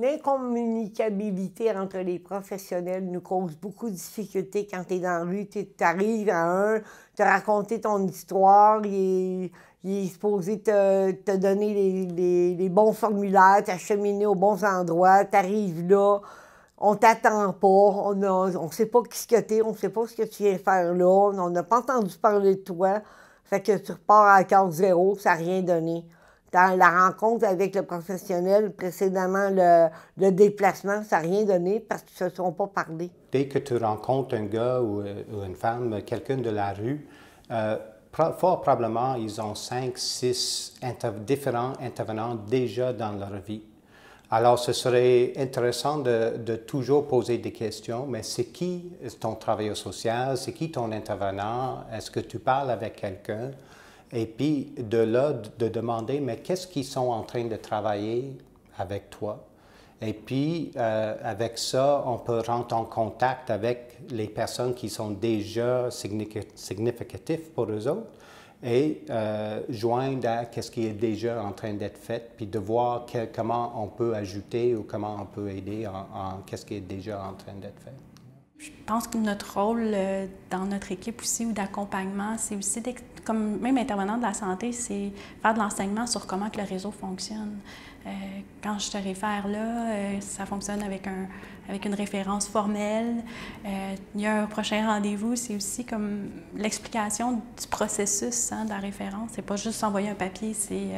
l'incommunicabilité entre les professionnels nous cause beaucoup de difficultés quand tu es dans la rue. Tu arrives à un, te raconter ton histoire, il est, supposé te, donner les, les, bons formulaires, t'acheminer aux bons endroits, tu arrives là, on t'attend pas, on ne on sait pas qui ce que t'es, on sait pas ce que tu viens faire là, on n'a pas entendu parler de toi. Fait que tu repars à 4-0, ça n'a rien donné dans la rencontre avec le professionnel, précédemment le, déplacement, ça n'a rien donné parce qu'ils ne se sont pas parlé. Dès que tu rencontres un gars ou, euh, une femme, quelqu'un de la rue, euh, fort probablement, ils ont cinq, six différents intervenants déjà dans leur vie. Alors, ce serait intéressant de, de toujours poser des questions, mais c'est qui ton travailleur social, c'est qui ton intervenant, est-ce que tu parles avec quelqu'un? Et puis de là, de demander, mais qu'est-ce qu'ils sont en train de travailler avec toi? Et puis, euh, avec ça, on peut rentrer en contact avec les personnes qui sont déjà significatives pour eux autres et euh, joindre à quest ce qui est déjà en train d'être fait, puis de voir comment on peut ajouter ou comment on peut aider en, quest ce qui est déjà en train d'être fait. Je pense que notre rôle euh, dans notre équipe aussi ou d'accompagnement, c'est aussi, comme même intervenant de la santé, c'est faire de l'enseignement sur comment que le réseau fonctionne. Euh, quand je te réfère là, euh, ça fonctionne avec, un, avec une référence formelle. il y a un prochain rendez-vous, c'est aussi comme l'explication du processus hein, de la référence. C'est pas juste envoyer un papier, c'est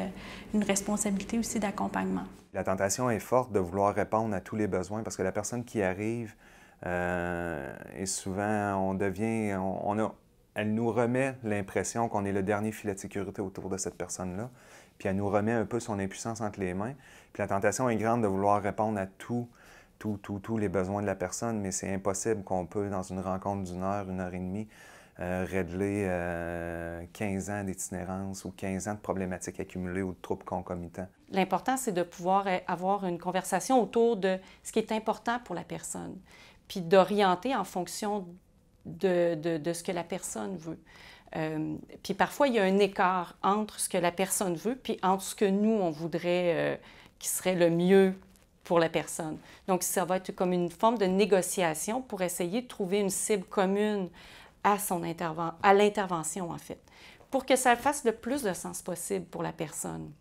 une responsabilité aussi d'accompagnement. La tentation est forte de vouloir répondre à tous les besoins parce que la personne qui arrive, euh, et souvent, on devient, on, a, elle nous remet l'impression qu'on est le dernier filet de sécurité autour de cette personne-là. Puis elle nous remet un peu son impuissance entre les mains. Puis la tentation est grande de vouloir répondre à tout, tout, tout, tous les besoins de la personne, mais c'est impossible qu'on peut, dans une rencontre d'une heure, une heure et demie, euh, régler 15 euh, ans d'itinérance ou 15 ans de problématiques accumulées ou de troubles concomitants. L'important, c'est de pouvoir avoir une conversation autour de ce qui est important pour la personne puis d'orienter en fonction de, ce que la personne veut. Euh, puis parfois, il y a un écart entre ce que la personne veut, puis entre ce que nous, on voudrait euh, qui serait le mieux pour la personne. Donc, ça va être comme une forme de négociation pour essayer de trouver une cible commune à, à l'intervention, en fait, pour que ça fasse le plus de sens possible pour la personne.